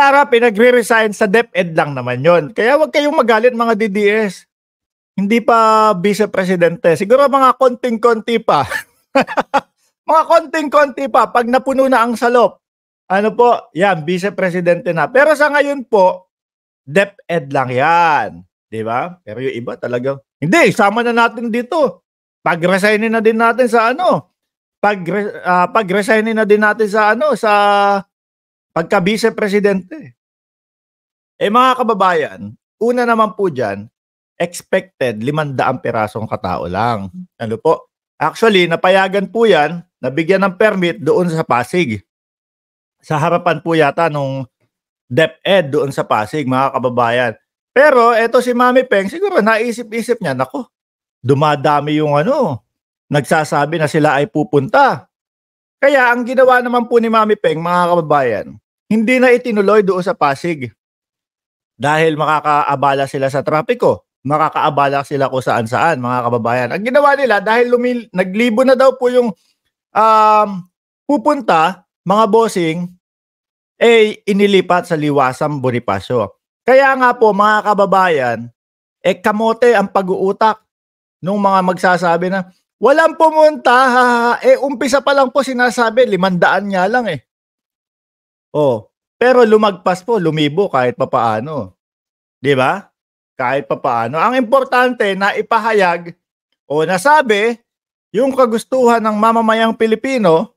sa harapin, nagre-resign sa DepEd lang naman yon. Kaya wag kayong magalit mga DDS. Hindi pa vice-presidente. Siguro mga konting-konti pa. mga konting-konti pa. Pag napuno na ang salop, ano po, yan, vice-presidente na. Pero sa ngayon po, DepEd lang yan. Di ba? Pero yung iba talaga, hindi, sama na natin dito. Pag-resignin na din natin sa ano, pag uh, ah, pag-resignin na din natin sa ano sa pagka vice-presidente. Eh mga kababayan, una naman po dyan, expected 500 pirasong katao lang. Ano po? Actually, napayagan po yan, nabigyan ng permit doon sa Pasig. Sa harapan po yata nung DepEd doon sa Pasig, mga kababayan. Pero eto si Mami Peng, siguro naisip-isip niya, nako, dumadami yung ano, nagsasabi na sila ay pupunta. Kaya ang ginawa naman po ni Mami Peng, mga kababayan, hindi na itinuloy doon sa Pasig. Dahil makakaabala sila sa trapiko, makakaabala sila kung saan saan, mga kababayan. Ang ginawa nila, dahil lumil- naglibo na daw po yung um, pupunta, mga bossing, eh inilipat sa Liwasang Bonifacio. Kaya nga po mga kababayan, eh kamote ang pag-uutak nung mga magsasabi na, Walang pumunta. Ha, Eh, umpisa pa lang po sinasabi, limandaan nga lang eh. Oh, pero lumagpas po, lumibo kahit papaano. 'Di ba? Kahit papaano. Ang importante na ipahayag o nasabi yung kagustuhan ng mamamayang Pilipino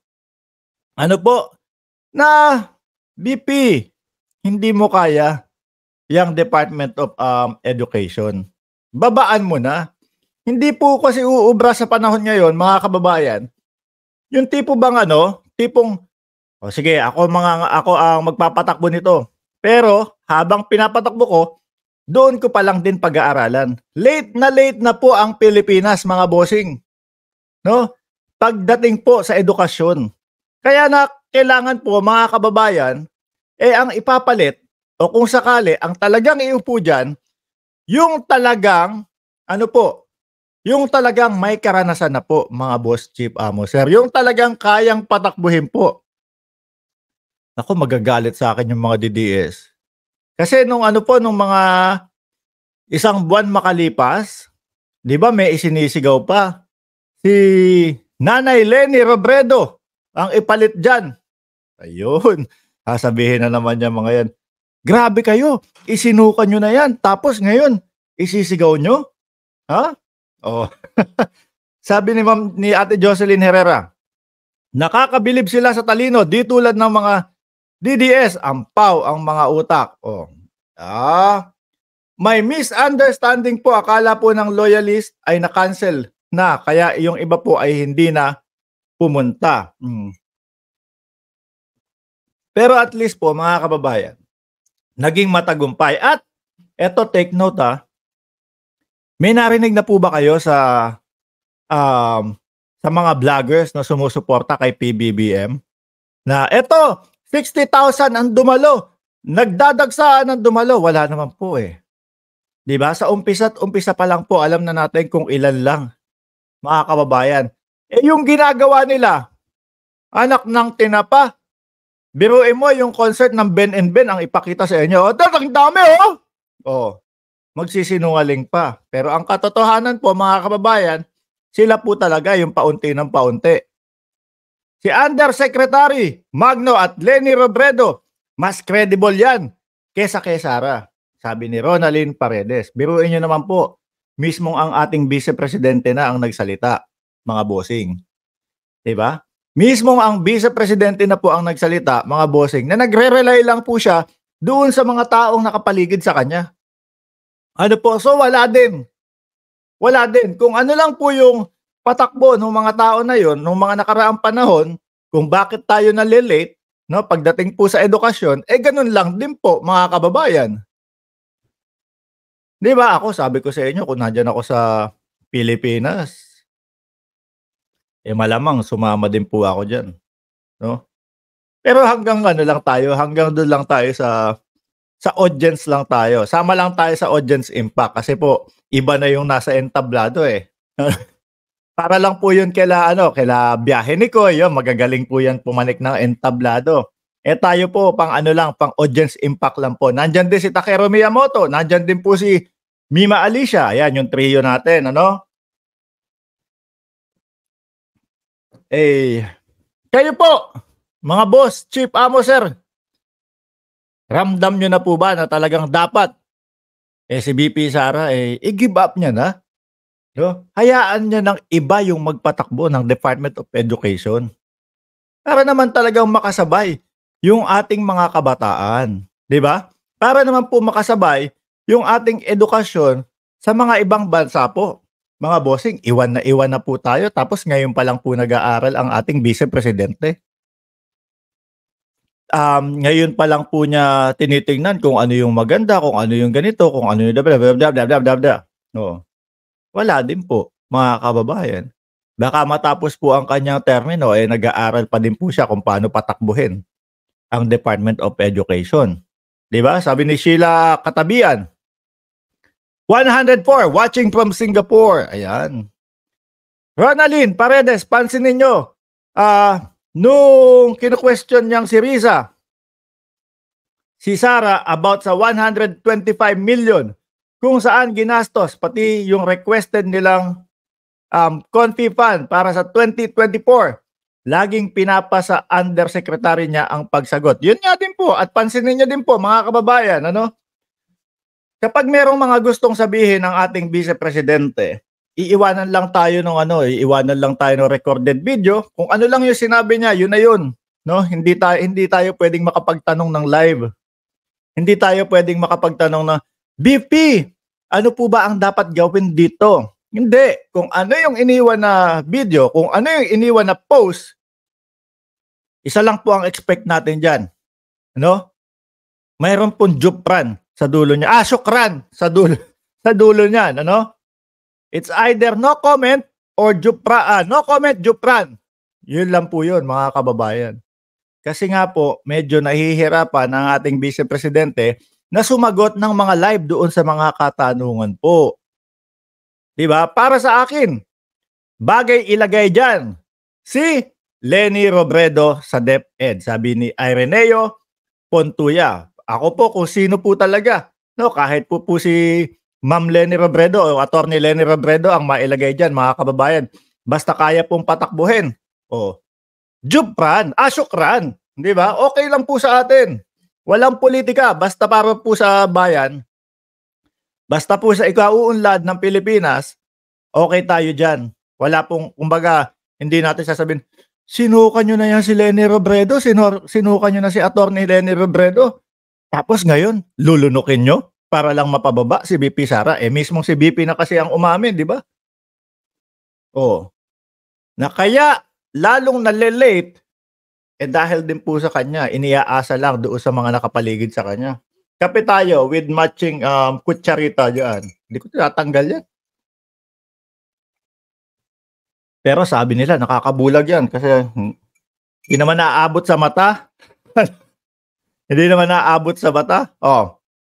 ano po na BP hindi mo kaya yung Department of um, Education. Babaan mo na. Hindi po kasi uubra sa panahon ngayon, mga kababayan. Yung tipo bang ano, tipong o oh, sige, ako mga ako ang magpapatakbo nito. Pero habang pinapatakbo ko, doon ko pa lang din pag-aaralan. Late na late na po ang Pilipinas, mga bossing. No? Pagdating po sa edukasyon. Kaya na kailangan po mga kababayan, eh ang ipapalit o kung sakali ang talagang iupo diyan, yung talagang ano po, yung talagang may karanasan na po, mga boss chief amo, sir. Yung talagang kayang patakbuhin po. Ako, magagalit sa akin yung mga DDS. Kasi nung ano po, nung mga isang buwan makalipas, di ba may isinisigaw pa si Nanay Lenny Robredo ang ipalit dyan. Ayun, sasabihin na naman niya mga yan. Grabe kayo, isinukan nyo na yan. Tapos ngayon, isisigaw nyo? Ha? Oh. Sabi ni Ma'am ni Ate Jocelyn Herrera, nakakabilib sila sa talino di tulad ng mga DDS, ampaw ang mga utak. Oh. Ah. May misunderstanding po. Akala po ng loyalist ay na-cancel na kaya yung iba po ay hindi na pumunta. Mm. Pero at least po mga kababayan, naging matagumpay at eto take note ah, may narinig na po ba kayo sa um, sa mga vloggers na sumusuporta kay PBBM na eto 60,000 ang dumalo, Nagdadagsaan ng dumalo, wala naman po eh. 'Di ba? Sa umpisa't umpisa pa lang po alam na natin kung ilan lang mga kababayan. Eh yung ginagawa nila, anak ng tinapa, biruin mo yung concert ng Ben and Ben ang ipakita sa inyo. Ito, oh, dami oh! Oh, magsisinungaling pa. Pero ang katotohanan po mga kababayan, sila po talaga yung paunti ng paunti. Si Undersecretary Magno at Lenny Robredo, mas credible yan kesa kay Sara. Sabi ni Ronaldin Paredes. Biruin nyo naman po, mismong ang ating vice-presidente na ang nagsalita, mga bossing. ba? Diba? Mismong ang vice-presidente na po ang nagsalita, mga bossing, na nagre-rely lang po siya doon sa mga taong nakapaligid sa kanya. Ano po? So wala din. Wala din. Kung ano lang po yung patakbo ng mga tao na yon, ng mga nakaraang panahon, kung bakit tayo nalilate, no, pagdating po sa edukasyon, eh ganun lang din po mga kababayan. Di ba ako, sabi ko sa inyo, kung nandyan ako sa Pilipinas, eh malamang sumama din po ako dyan. No? Pero hanggang ano lang tayo, hanggang doon lang tayo sa sa audience lang tayo. Sama lang tayo sa audience impact kasi po iba na yung nasa entablado eh. Para lang po yun kaila, ano, kaila biyahe ni Koy, yun, magagaling po yan pumanik ng entablado. Eh tayo po, pang ano lang, pang audience impact lang po. Nandyan din si Takeru Miyamoto, nandyan din po si Mima Alicia, yan yung trio natin, ano? Eh, kayo po, mga boss, chief amo sir, Ramdam nyo na po ba na talagang dapat eh si BP Sara eh i-give up niya na? No? Hayaan niya ng iba yung magpatakbo ng Department of Education. Para naman talagang makasabay yung ating mga kabataan, 'di ba? Para naman po makasabay yung ating edukasyon sa mga ibang bansa po. Mga bossing, iwan na iwan na po tayo tapos ngayon pa lang po nag-aaral ang ating vice presidente um, ngayon pa lang po niya tinitingnan kung ano yung maganda, kung ano yung ganito, kung ano yung blah, blah, blah, blah, blah, blah. No. Wala din po, mga kababayan. Baka matapos po ang kanyang termino, eh nag-aaral pa din po siya kung paano patakbuhin ang Department of Education. Di ba? Sabi ni Sheila Katabian, 104, watching from Singapore. Ayan. Ronaldin Paredes, pansin ninyo, ah, uh, Nung kinu-question niyang si Risa, si Sara about sa 125 million kung saan ginastos pati yung requested nilang um, confi fund para sa 2024. Laging pinapa sa undersecretary niya ang pagsagot. Yun nga din po at pansinin niyo din po mga kababayan, ano? Kapag merong mga gustong sabihin ng ating vice presidente, iiwanan lang tayo ng ano, iiwanan lang tayo ng recorded video. Kung ano lang 'yung sinabi niya, 'yun na 'yun. No? Hindi tayo hindi tayo pwedeng makapagtanong ng live. Hindi tayo pwedeng makapagtanong na BP, ano po ba ang dapat gawin dito? Hindi. Kung ano 'yung iniwan na video, kung ano 'yung iniwan na post, isa lang po ang expect natin diyan. No? Mayroon pong Jupran sa dulo niya. Ah, Shukran sa dulo sa dulo niyan, ano? It's either no comment or Jupra. Ah, no comment, Jupran. Yun lang po yun, mga kababayan. Kasi nga po, medyo nahihirapan ang ating Vice Presidente na sumagot ng mga live doon sa mga katanungan po. 'Di ba? Para sa akin, bagay ilagay diyan si Lenny Robredo sa DepEd, sabi ni Ireneo Pontuya. Ako po kung sino po talaga. No, kahit po po si Ma'am Lenny Robredo o Attorney Lenny Robredo ang mailagay dyan, mga kababayan. Basta kaya pong patakbuhin. O, Jubran, asukran. Di ba? Okay lang po sa atin. Walang politika, basta para po sa bayan. Basta po sa ikauunlad ng Pilipinas, okay tayo dyan. Wala pong, kumbaga, hindi natin sasabihin, sinukan nyo na yan si Lenny Robredo, sinor, sinukan nyo na si Attorney Lenny Robredo, tapos ngayon, lulunukin nyo? para lang mapababa si BP Sara. Eh, mismo si BP na kasi ang umamin, di ba? Oh. Na kaya, lalong nalilate, eh dahil din po sa kanya, iniaasa lang doon sa mga nakapaligid sa kanya. Kape tayo with matching um, kutsarita dyan. Hindi ko tinatanggal yan. Pero sabi nila, nakakabulag yan kasi hmm, hindi naman naaabot sa mata. hindi naman naaabot sa mata. Oh,